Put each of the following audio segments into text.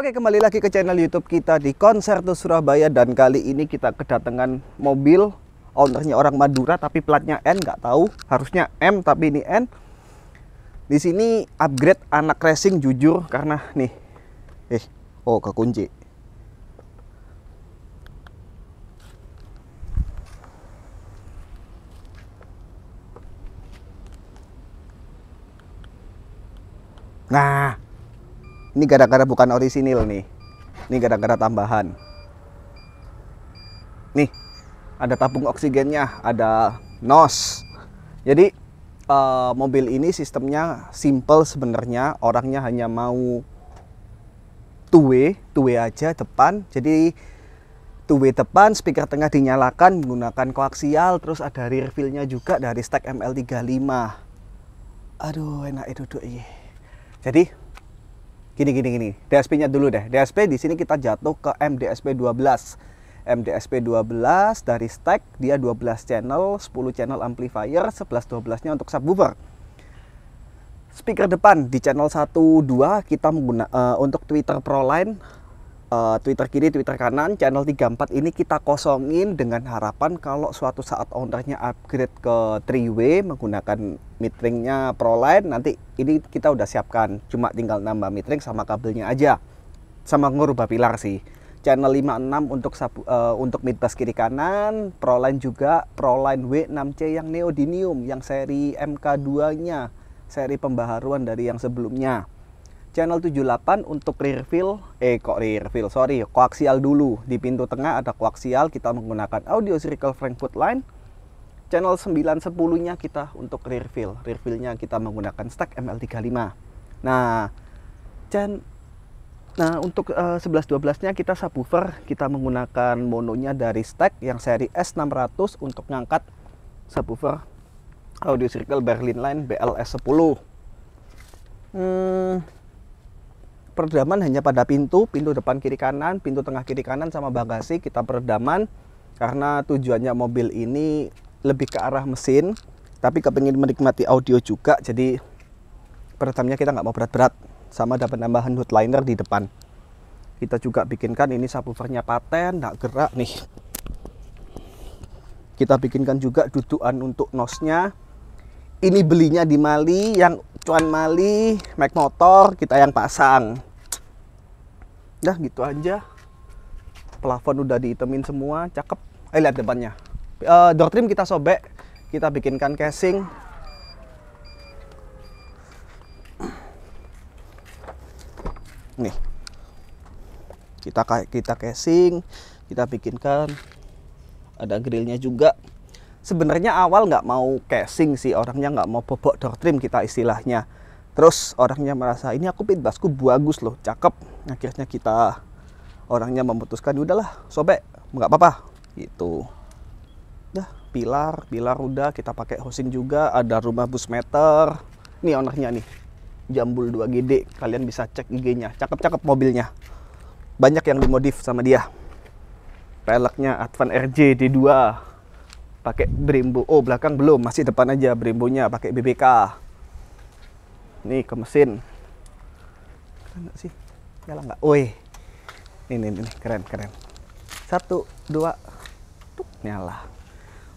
Oke kembali lagi ke channel YouTube kita di Konserto Surabaya dan kali ini kita kedatangan mobil ownernya orang Madura tapi platnya N nggak tahu harusnya M tapi ini N. Di sini upgrade anak racing jujur karena nih eh oh kekunci. Nah, ini gara-gara bukan orisinil nih. Ini gara-gara tambahan. Nih, ada tabung oksigennya, ada nos. Jadi uh, mobil ini sistemnya simple sebenarnya. Orangnya hanya mau two way, two way aja depan. Jadi two way depan, speaker tengah dinyalakan menggunakan koaksial, terus ada rear fillnya nya juga dari stack ML35. Aduh, enak itu duduk. Iya. Jadi Gini gini gini. DSP-nya dulu deh. DSP di sini kita jatuh ke MDSP 12. MDSP 12 dari stack dia 12 channel, 10 channel amplifier, 11 12-nya untuk subwoofer. Speaker depan di channel 1 2 kita menggunakan uh, eh, untuk Twitter Proline uh, Twitter kiri, Twitter kanan, channel 34 ini kita kosongin dengan harapan kalau suatu saat ownernya upgrade ke 3W menggunakan mitringnya Proline, nanti ini kita udah siapkan. Cuma tinggal nambah mitring sama kabelnya aja. Sama ngubah pilar sih. Channel 56 untuk sabu, uh, eh, untuk midbus kiri kanan, Proline juga, Proline W6C yang neodymium yang seri MK2-nya, seri pembaharuan dari yang sebelumnya channel 78 untuk rear fill, eh kok rear fill? sorry, koaksial dulu. Di pintu tengah ada koaksial, kita menggunakan audio circle Frankfurt line. Channel 910-nya kita untuk rear fill. Rear wheel-nya kita menggunakan stack ML35. Nah, chan Nah, untuk uh, eh, 11-12-nya kita subwoofer, kita menggunakan mononya dari stack yang seri S600 untuk ngangkat subwoofer audio circle Berlin Line BLS 10. Hmm, peredaman hanya pada pintu, pintu depan kiri kanan, pintu tengah kiri kanan sama bagasi kita peredaman karena tujuannya mobil ini lebih ke arah mesin tapi kepingin menikmati audio juga jadi peredamnya kita nggak mau berat-berat sama ada penambahan hood liner di depan kita juga bikinkan ini subwoofernya paten nggak gerak nih kita bikinkan juga dudukan untuk nosnya ini belinya di Mali yang cuan Mali, Mac motor kita yang pasang Dah gitu aja. Plafon udah diitemin semua, cakep. Eh lihat depannya. Uh, door trim kita sobek, kita bikinkan casing. Nih. Kita kita casing, kita bikinkan ada grillnya juga. Sebenarnya awal nggak mau casing sih orangnya nggak mau bobok door trim kita istilahnya terus orangnya merasa ini aku basku bagus loh cakep akhirnya kita orangnya memutuskan ya udahlah sobek nggak apa-apa gitu dah pilar pilar udah kita pakai housing juga ada rumah bus meter nih ownernya nih jambul 2 gede. kalian bisa cek IG-nya cakep-cakep mobilnya banyak yang dimodif sama dia peleknya Advan RJ D2 pakai Brembo oh belakang belum masih depan aja Brembonya pakai BBK nih ke mesin keren gak sih nyala nggak woi ini, ini keren keren satu dua tuh nyala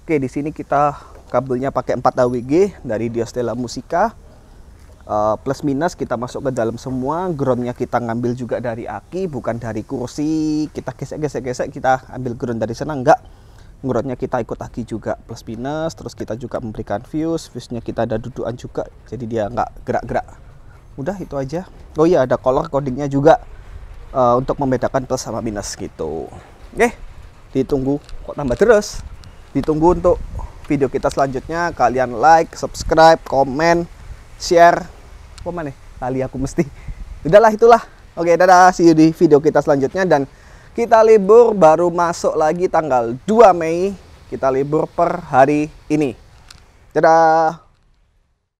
oke di sini kita kabelnya pakai 4 AWG dari Diostella Musica uh, plus minus kita masuk ke dalam semua groundnya kita ngambil juga dari aki bukan dari kursi kita gesek gesek gesek kita ambil ground dari sana enggak ngerodnya kita ikut lagi juga plus minus terus kita juga memberikan views viewsnya kita ada dudukan juga jadi dia nggak gerak-gerak udah itu aja oh iya ada color codingnya juga uh, untuk membedakan plus sama minus gitu oke ditunggu kok tambah terus ditunggu untuk video kita selanjutnya kalian like subscribe komen share apa ya? mana kali aku mesti udahlah itulah oke dadah see you di video kita selanjutnya dan kita libur baru masuk lagi tanggal 2 Mei. Kita libur per hari ini. Dadah!